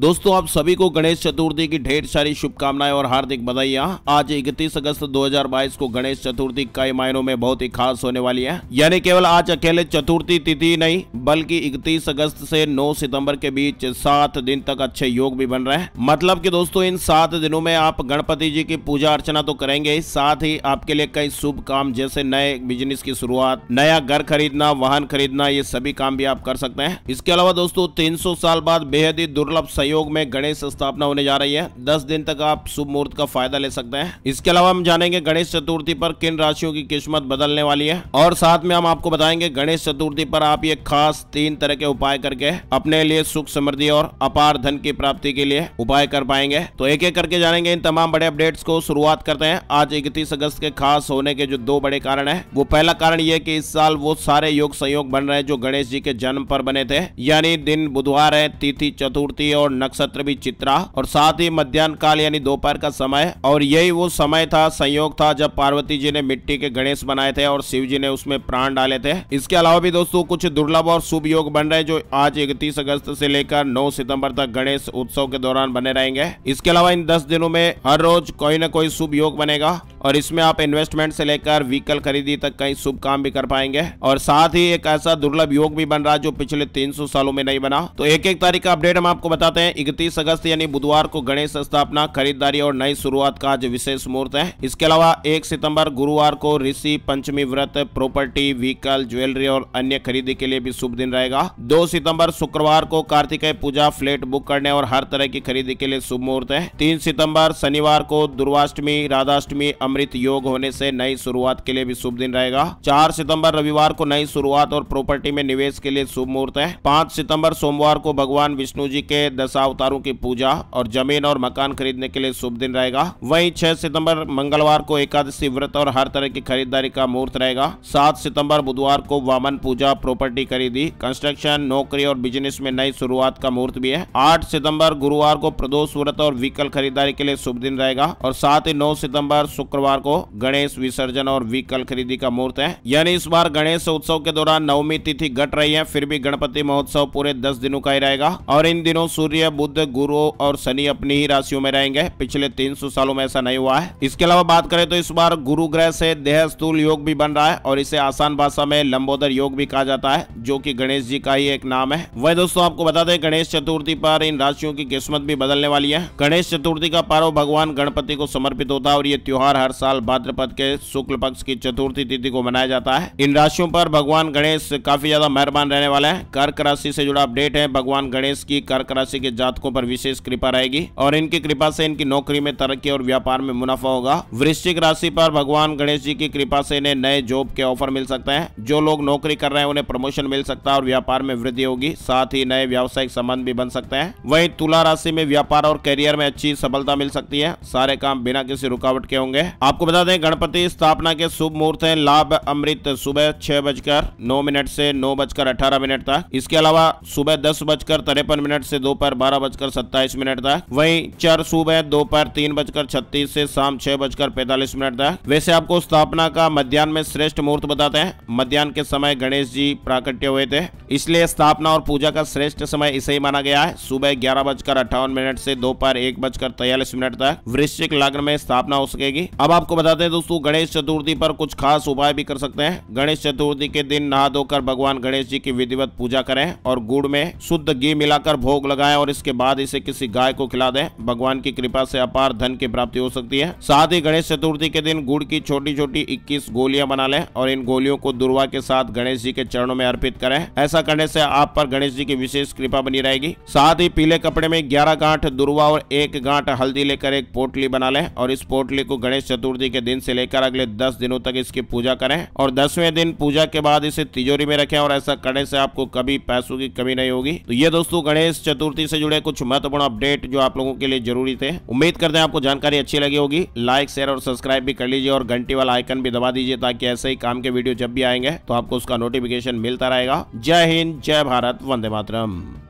दोस्तों आप सभी को गणेश चतुर्थी की ढेर सारी शुभकामनाएं और हार्दिक बधाइयां आज 31 अगस्त 2022 को गणेश चतुर्थी कई मायनों में बहुत ही खास होने वाली है यानी केवल आज अकेले चतुर्थी तिथि नहीं बल्कि 31 अगस्त से 9 सितंबर के बीच सात दिन तक अच्छे योग भी बन रहे हैं मतलब की दोस्तों इन सात दिनों में आप गणपति जी की पूजा अर्चना तो करेंगे साथ ही आपके लिए कई शुभ काम जैसे नए बिजनेस की शुरुआत नया घर खरीदना वाहन खरीदना ये सभी काम भी आप कर सकते हैं इसके अलावा दोस्तों तीन साल बाद बेहद ही दुर्लभ सही सहयोग में गणेश स्थापना होने जा रही है दस दिन तक आप शुभ मुहूर्त का फायदा ले सकते हैं इसके अलावा हम जानेंगे गणेश चतुर्थी पर किन राशियों की किस्मत बदलने वाली है और साथ में हम आपको बताएंगे गणेश चतुर्थी पर आप ये खास तीन तरह के उपाय करके अपने लिए सुख समृद्धि और अपार धन की प्राप्ति के लिए उपाय कर पाएंगे तो एक एक करके जानेंगे इन तमाम बड़े अपडेट्स को शुरुआत करते हैं आज इकतीस अगस्त के खास होने के जो दो बड़े कारण है वो पहला कारण ये की इस साल वो सारे योग संयोग बन रहे जो गणेश जी के जन्म पर बने थे यानी दिन बुधवार है तिथि चतुर्थी और नक्षत्र भी चित्रा और साथ ही मध्यान्ह काल यानी दोपहर का समय और यही वो समय था संयोग था जब पार्वती जी ने मिट्टी के गणेश बनाए थे और शिव जी ने उसमें प्राण डाले थे इसके अलावा भी दोस्तों कुछ दुर्लभ और शुभ योग बन रहे जो आज इकतीस अगस्त से लेकर नौ सितम्बर तक गणेश उत्सव के दौरान बने रहेंगे इसके अलावा इन दस दिनों में हर रोज कोई ना कोई शुभ योग बनेगा और इसमें आप इन्वेस्टमेंट से लेकर व्हीकल खरीदी तक कई शुभ काम भी कर पाएंगे और साथ ही एक ऐसा दुर्लभ योग भी बन रहा जो पिछले 300 सालों में नहीं बना तो एक एक तारीख का अपडेट हम आपको बताते बताते हैं इकतीस अगस्त यानी बुधवार को गणेश स्थापना खरीदारी और नई शुरुआत का आज विशेष मुहूर्त है इसके अलावा एक सितम्बर गुरुवार को ऋषि पंचमी व्रत प्रॉपर्टी व्हीकल ज्वेलरी और अन्य खरीदी के लिए भी शुभ दिन रहेगा दो सितम्बर शुक्रवार को कार्तिकेय पूजा फ्लैट बुक करने और हर तरह की खरीदी के लिए शुभ मुहूर्त है तीन सितंबर शनिवार को दुर्वाष्टमी राधाष्टमी अमृत योग होने से नई शुरुआत के लिए भी शुभ दिन रहेगा चार सितंबर रविवार को नई शुरुआत और प्रॉपर्टी में निवेश के लिए शुभ मुहूर्त है पांच सितंबर सोमवार को भगवान विष्णु जी के दशा अवतारों की पूजा और जमीन और मकान खरीदने के लिए शुभ दिन रहेगा वहीं 6 सितंबर मंगलवार को एकादशी व्रत और हर तरह की खरीदारी का मुहूर्त रहेगा 7 सितंबर बुधवार को वामन पूजा प्रॉपर्टी खरीदी कंस्ट्रक्शन नौकरी और बिजनेस में नई शुरुआत का मुहूर्त भी है आठ सितम्बर गुरुवार को प्रदोष व्रत और व्हीकल खरीदारी के लिए शुभ दिन रहेगा और साथ ही नौ सितम्बर शुक्रवार को गणेश विसर्जन और व्हीकल खरीदी का मुहूर्त है यानी इस बार गणेश उत्सव के दौरान नवमी तिथि घट रही है फिर भी गणपति महोत्सव पूरे दस दिनों का ही रहेगा और इन दिनों सूर्य सूर्य बुद्ध गुरु और शनि अपनी ही राशियों में रहेंगे पिछले 300 सालों में ऐसा नहीं हुआ है इसके अलावा बात करें तो इस बार गुरु ग्रह से देह स्थूल योग भी बन रहा है और इसे आसान भाषा में लंबोदर योग भी कहा जाता है जो की गणेश जी का ही एक नाम है वह दोस्तों आपको बता दें गणेश चतुर्थी पर इन राशियों की किस्मत भी बदलने वाली है गणेश चतुर्थी का पर्व भगवान गणपति को समर्पित होता है और ये त्योहार हर साल भाद्रपद के शुक्ल पक्ष की चतुर्थी तिथि को मनाया जाता है इन राशियों पर भगवान गणेश काफी ज्यादा मेहरबान रहने वाले हैं कर्क राशि से जुड़ा अपडेट है भगवान गणेश की कर्क राशि के के जातकों पर विशेष कृपा रहेगी और इनकी कृपा से इनकी नौकरी में तरक्की और व्यापार में मुनाफा होगा वृश्चिक राशि पर भगवान गणेश जी की कृपा से इन्हें नए जॉब के ऑफर मिल सकते हैं जो लोग नौकरी कर रहे हैं उन्हें प्रमोशन मिल सकता है और व्यापार में वृद्धि होगी साथ ही नए व्यावसायिक संबंध भी बन सकते हैं वही तुला राशि में व्यापार और करियर में अच्छी सफलता मिल सकती है सारे काम बिना किसी रुकावट के होंगे आपको बता दें गणपति स्थापना के शुभ मुहूर्त है लाभ अमृत सुबह छह बजकर नौ मिनट से नौ बजकर अठारह मिनट तक इसके अलावा सुबह दस बजकर तिरपन मिनट से दोपहर बारह बजकर सत्ताईस मिनट तक वहीं चर सुबह दोपहर तीन बजकर छत्तीस से शाम छह बजकर पैंतालीस मिनट तक वैसे आपको स्थापना का मध्यान्ह में श्रेष्ठ मुहूर्त बताते हैं मध्यान्ह के समय गणेश जी प्राकट्य हुए थे इसलिए स्थापना और पूजा का श्रेष्ठ समय इसे ही माना गया है सुबह ग्यारह बजकर अट्ठावन मिनट से दोपहर एक बजकर तैयलीस मिनट तक वृश्चिक लग्न में स्थापना हो सकेगी अब आपको बताते हैं दोस्तों गणेश चतुर्थी पर कुछ खास उपाय भी कर सकते हैं गणेश चतुर्थी के दिन नहा धोकर भगवान गणेश जी की विधिवत पूजा करें और गुड़ में शुद्ध घी मिलाकर भोग लगाए और और इसके बाद इसे किसी गाय को खिला दें भगवान की कृपा से अपार धन की प्राप्ति हो सकती है साथ ही गणेश चतुर्थी के दिन गुड़ की छोटी छोटी इक्कीस गोलियां बना लें और इन गोलियों को दुर्वा के साथ गणेश जी के चरणों में अर्पित करें ऐसा करने से आप पर गणेश जी की विशेष कृपा बनी रहेगी साथ ही पीले कपड़े में ग्यारह गांठ दुर्वा और एक गांठ हल्दी लेकर एक पोटली बना लें और इस पोटली को गणेश चतुर्थी के दिन से लेकर अगले दस दिनों तक इसकी पूजा करें और दसवें दिन पूजा के बाद इसे तिजोरी में रखें और ऐसा करने से आपको कभी पैसों की कमी नहीं होगी तो ये दोस्तों गणेश चतुर्थी से जुड़े कुछ महत्वपूर्ण अपडेट जो आप लोगों के लिए जरूरी थे उम्मीद करते हैं आपको जानकारी अच्छी लगी होगी लाइक शेयर और सब्सक्राइब भी कर लीजिए और घंटी वाला आइकन भी दबा दीजिए ताकि ऐसे ही काम के वीडियो जब भी आएंगे तो आपको उसका नोटिफिकेशन मिलता रहेगा जय हिंद जय भारत वंदे मातरम